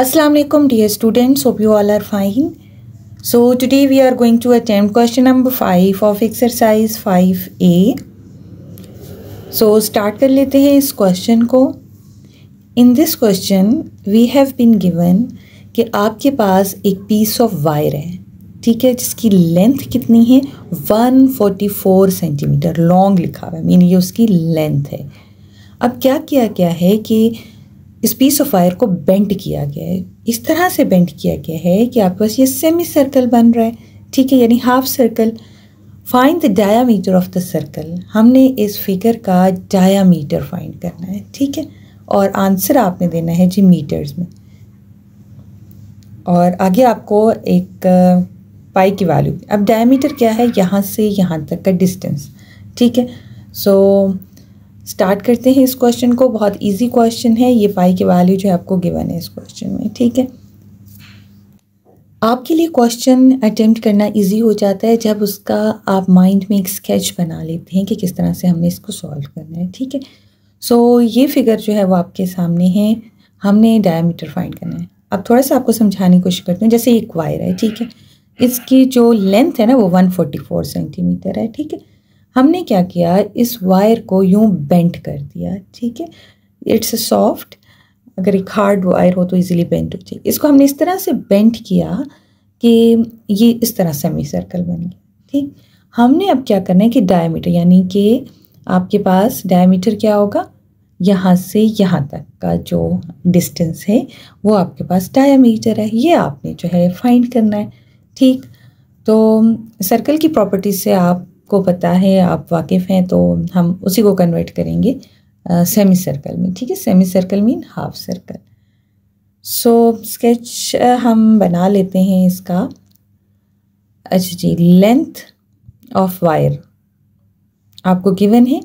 Assalamu alaikum dear students hope you all are fine so today we are going to attempt question number 5 of exercise 5a so start कर लेते हैं इस question को in this question we have been given कि आपके पास एक piece of wire है ठीक है जिसकी लेंथ कितनी है 144 सेंटीमीटर लॉन्ग लिखा हुआ है मीन ये उसकी लेंथ है अब क्या किया गया है कि इस पीस ऑफ आयर को बेंड किया गया है इस तरह से बेंड किया गया है कि आपके पास ये सेमी सर्कल बन रहा है ठीक है यानी half circle find the diameter of the circle हमने इस फिगर का डायामीटर फाइंड करना है ठीक है और आंसर आपने देना है जी मीटर्स में और आगे आपको एक पाई की वैल्यू अब डायमीटर क्या है यहाँ से यहाँ तक का डिस्टेंस ठीक है सो so, स्टार्ट करते हैं इस क्वेश्चन को बहुत इजी क्वेश्चन है ये पाई की वैल्यू जो है आपको गिवन है इस क्वेश्चन में ठीक है आपके लिए क्वेश्चन अटेम्प्ट करना इजी हो जाता है जब उसका आप माइंड में एक स्केच बना लेते हैं कि किस तरह से हमने इसको सॉल्व करना है ठीक है सो so, ये फिगर जो है वो आपके सामने है हमने डायमीटर फाइंड करना है अब थोड़ा सा आपको समझाने की कोशिश करते हैं जैसे एक वायर है ठीक है इसकी जो लेंथ है ना वो 144 सेंटीमीटर है ठीक है हमने क्या किया इस वायर को यूँ बेंट कर दिया ठीक है इट्स अ सॉफ्ट अगर एक हार्ड वायर हो तो इजीली बेंट हो जाएगी इसको हमने इस तरह से बेंट किया कि ये इस तरह सेमी सर्कल बन गया ठीक हमने अब क्या करना है कि डायमीटर यानी कि आपके पास डायमीटर क्या होगा यहाँ से यहाँ तक का जो डिस्टेंस है वो आपके पास डायमीटर है ये आपने जो है फाइंड करना है ठीक तो सर्कल की प्रॉपर्टी से आप को पता है आप वाकिफ़ हैं तो हम उसी को कन्वर्ट करेंगे सेमी सर्कल में ठीक है semi circle mean half circle so sketch हम बना लेते हैं इसका अच्छा जी लेंथ ऑफ वायर आपको गिवन है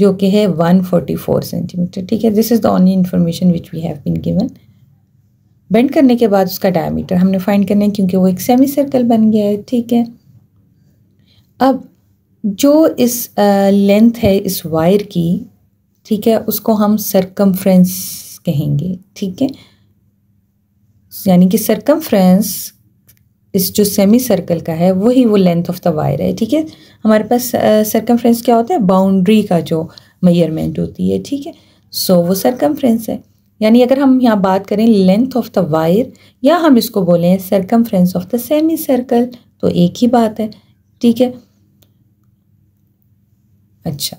जो कि है 144 सेंटीमीटर ठीक है this is the only information which we have been given bend करने के बाद उसका डायमीटर हमने फाइंड करना है क्योंकि वो एक सेमी सर्कल बन गया है ठीक है अब जो इस लेंथ है इस वायर की ठीक है उसको हम सरकमफ्रेंस कहेंगे ठीक है यानी कि सरकमफ्रेंस इस जो सेमी सर्कल का है वही वो लेंथ ऑफ द वायर है ठीक है हमारे पास सरकमफ्रेंस क्या होता है बाउंड्री का जो मेयरमेंट होती है ठीक है सो वो सरकमफ्रेंस है यानी अगर हम यहाँ बात करें लेंथ ऑफ द वायर या हम इसको बोलें circumference of the semi circle तो एक ही बात है ठीक है अच्छा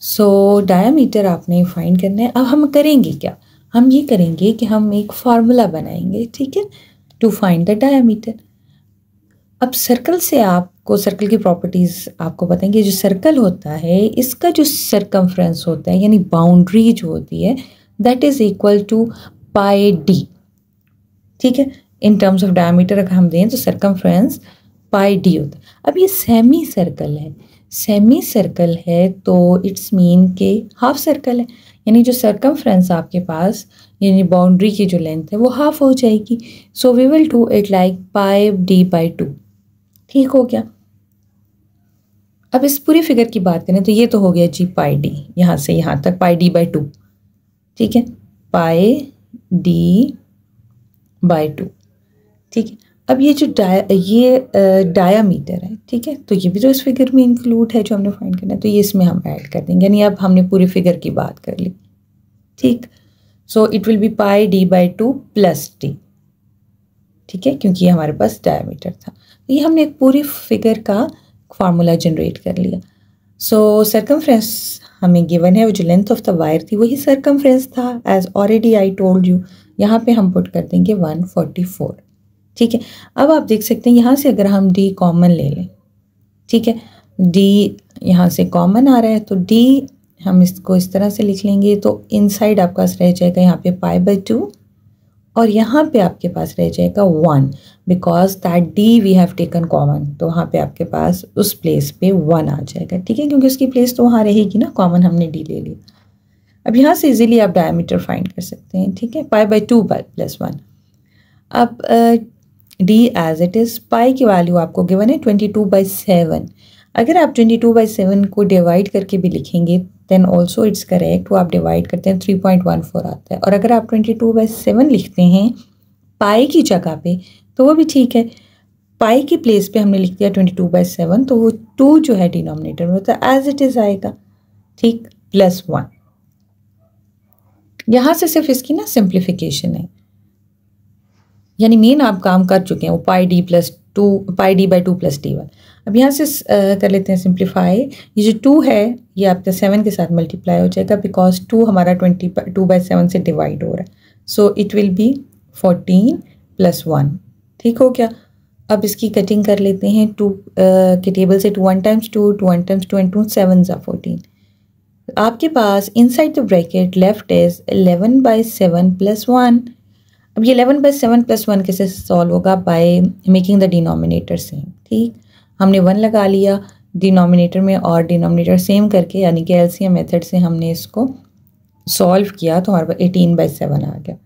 सो so, डायामीटर आपने फाइंड करना है अब हम करेंगे क्या हम ये करेंगे कि हम एक फार्मूला बनाएंगे ठीक है टू फाइंड द डायामीटर अब सर्कल से आपको सर्कल की प्रॉपर्टीज़ आपको बताएंगे जो सर्कल होता है इसका जो सर्कम्फ्रेंस होता है यानी बाउंड्री जो होती है that is equal to pi D ठीक है इन टर्म्स ऑफ डायमीटर अगर हम दें तो सरकमफ्रेंस पाए डी होता है अब ये सेमी सर्कल है सेमी सर्कल है तो इट्स मीन के हाफ सर्कल है यानी जो सर्कम आपके पास यानी बाउंड्री की जो लेंथ है वो हाफ हो जाएगी so we will do it like pi D by two ठीक हो गया अब इस पूरी फिगर की बात करें तो ये तो हो गया जी पाई डी यहाँ से यहाँ तक पाई डी बाई टू ठीक है पाई डी बाई टू ठीक है अब ये जो डाया ये डायामीटर है ठीक है तो ये भी तो इस फिगर में इंक्लूड है जो हमने फाइंड करना है तो ये इसमें हम ऐड कर देंगे यानी अब हमने पूरी फिगर की बात कर ली ठीक so it will be pi D by two plus D ठीक है क्योंकि ये हमारे पास डायामीटर था तो ये हमने एक पूरी फिगर का फार्मूला जनरेट कर लिया सो so, सरकमफ्रेंस हमें गिवन है वो जो लेंथ ऑफ द वायर थी वही सरकम था as already I told you यहाँ पर हम पुट कर देंगे वन ठीक है अब आप देख सकते हैं यहाँ से अगर हम डी कॉमन ले लें ठीक है डी यहाँ से कॉमन आ रहा है तो डी हम इसको इस तरह से लिख लेंगे तो इनसाइड आपके पास रह जाएगा यहाँ पे पाई बाई टू और यहाँ पे आपके पास रह जाएगा one because that D we have taken common तो वहाँ पे आपके पास उस प्लेस पे वन आ जाएगा ठीक है क्योंकि उसकी प्लेस तो वहाँ रहेगी ना कॉमन हमने डी ले लिया अब यहाँ से इजीली आप डायमीटर फाइंड कर सकते हैं ठीक है pi by two by plus one अब D as it is pi की वैल्यू आपको गिवन है ट्वेंटी टू बाई सेवन अगर आप ट्वेंटी टू बाई सेवन को डिवाइड करके भी लिखेंगे देन ऑल्सो इट्स करेक्ट वो आप डिवाइड करते हैं थ्री पॉइंट वन फोर आता है और अगर आप ट्वेंटी टू बाई सेवन लिखते हैं पाई की जगह पे तो वो भी ठीक है पाई की प्लेस पे हमने लिख दिया ट्वेंटी टू बाई सेवन तो वो टू जो है डिनोमिनेटर में होता है एज इट इज़ आएगा ठीक प्लस वन यहाँ से सिर्फ इसकी ना सिंप्लीफिकेशन है यानी मेन आप काम कर चुके हैं वो pi D plus two pi D by two plus D one अब यहाँ से कर लेते हैं सिंप्लीफाई ये जो टू है ये आपका सेवन के साथ मल्टीप्लाई हो जाएगा बिकॉज टू हमारा ट्वेंटी टू बाई सेवन से डिवाइड हो रहा है so it will be fourteen plus one ठीक हो क्या अब इसकी कटिंग कर लेते हैं टू के टेबल से two one times two two one times two and two seven ज़ा फोर्टीन आपके पास inside the bracket left is eleven by seven plus one अब ये eleven by seven plus one कैसे सॉल्व होगा by making the denominator same ठीक हमने one लगा लिया डिनोमिनेटर में और डिनोमिनेटर सेम करके यानी कि एलसीएम मेथड से हमने इसको सॉल्व किया तो हमारे पास एटीन बाई सेवन आ गया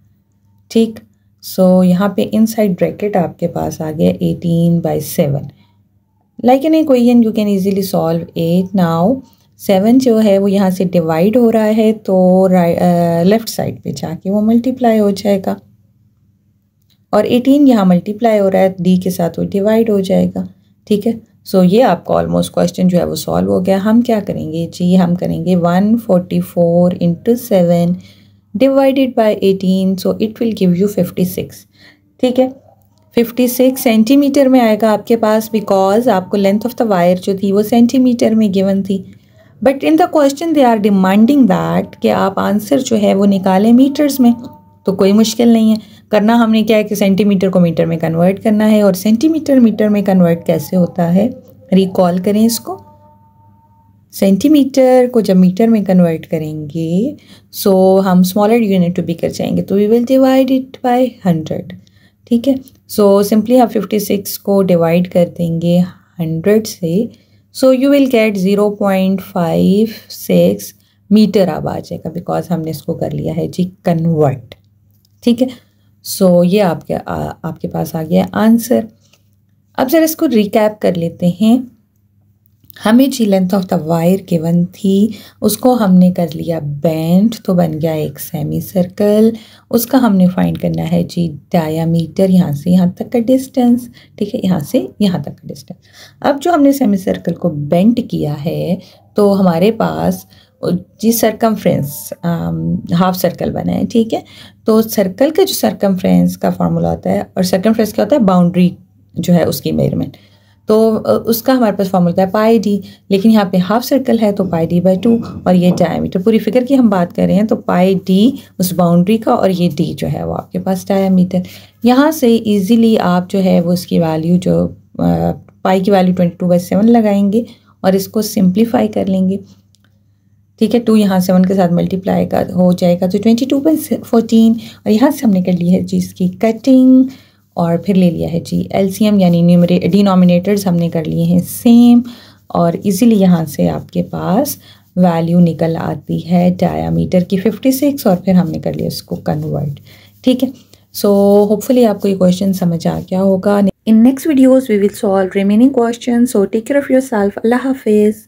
ठीक सो so, यहाँ पे इनसाइड ब्रैकेट आपके पास आ गया eighteen by seven like an equation you can easily solve at now seven जो है वो यहाँ से डिवाइड हो रहा है तो लेफ़्ट साइड uh, पे जाके वो मल्टीप्लाई हो जाएगा और 18 यहाँ मल्टीप्लाई हो रहा है डी के साथ वो डिवाइड हो जाएगा ठीक है सो so, ये आपका ऑलमोस्ट क्वेश्चन जो है वो सॉल्व हो गया हम क्या करेंगे जी हम करेंगे 144 forty four into seven divided by eighteen so it will give you 56 ठीक है 56 सेंटीमीटर में आएगा आपके पास बिकॉज आपको लेंथ ऑफ द वायर जो थी वो सेंटीमीटर में गिवन थी but in the question they are demanding that कि आप आंसर जो है वो निकालें मीटर्स में तो कोई मुश्किल नहीं है करना हमने क्या है कि सेंटीमीटर को मीटर में कन्वर्ट करना है और सेंटीमीटर मीटर में कन्वर्ट कैसे होता है रिकॉल करें इसको सेंटीमीटर को जब मीटर में कन्वर्ट करेंगे सो so हम स्मॉलर यूनिट टू बी कर जाएंगे तो we will divide it by hundred ठीक है सो सिंपली हम फिफ्टी सिक्स को डिवाइड कर देंगे हंड्रेड से so you will get zero point five six metre अब आ जाएगा बिकॉज हमने इसको कर लिया है जी कन्वर्ट ठीक है सो so, ये आपके आ, आपके पास आ गया आंसर अब ज़रा इसको रिकैप कर लेते हैं हमें जी length of the wire one थी उसको हमने कर लिया बैंड तो बन गया एक सेमी सर्कल उसका हमने फाइंड करना है जी डायामीटर यहाँ से यहाँ तक का डिस्टेंस ठीक है यहाँ से यहाँ तक का डिस्टेंस अब जो हमने सेमी सर्कल को बेंट किया है तो हमारे पास जी फ्रेंस हाफ सर्कल बनाए ठीक है तो सर्कल का जो फ्रेंस का फार्मूला होता है और फ्रेंस क्या होता है बाउंड्री जो है उसकी मेजरमेंट तो उसका हमारे पास फार्मूला है पाई डी लेकिन यहाँ पे हाफ सर्कल है तो पाई डी बाई टू और ये डायमीटर पूरी फिगर की हम बात कर रहे हैं तो पाई डी उस बाउंड्री का और ये डी जो है वो आपके पास डायमीटर यहाँ से इजीली आप जो है वो उसकी वैल्यू जो पाई की value twenty two by seven लगाएंगे और इसको सिंप्लीफाई कर लेंगे ठीक है टू यहाँ सेवन के साथ मल्टीप्लाई का हो जाएगा तो ट्वेंटी टू बाई फोर्टीन और यहाँ से हमने कर ली है जी इसकी कटिंग और फिर ले लिया है जी एलसीएम यानी न्यूमरे डिनोमिनेटर्स हमने कर लिए हैं सेम और इजीली यहाँ से आपके पास वैल्यू निकल आती है डायामीटर की फिफ्टी सिक्स और फिर हमने कर लिया उसको कन्वर्ट ठीक है सो होपफुली आपको ये क्वेश्चन समझ आ गया होगा in next videos we will solve remaining question so take care of your self अल्लाह हाफिज़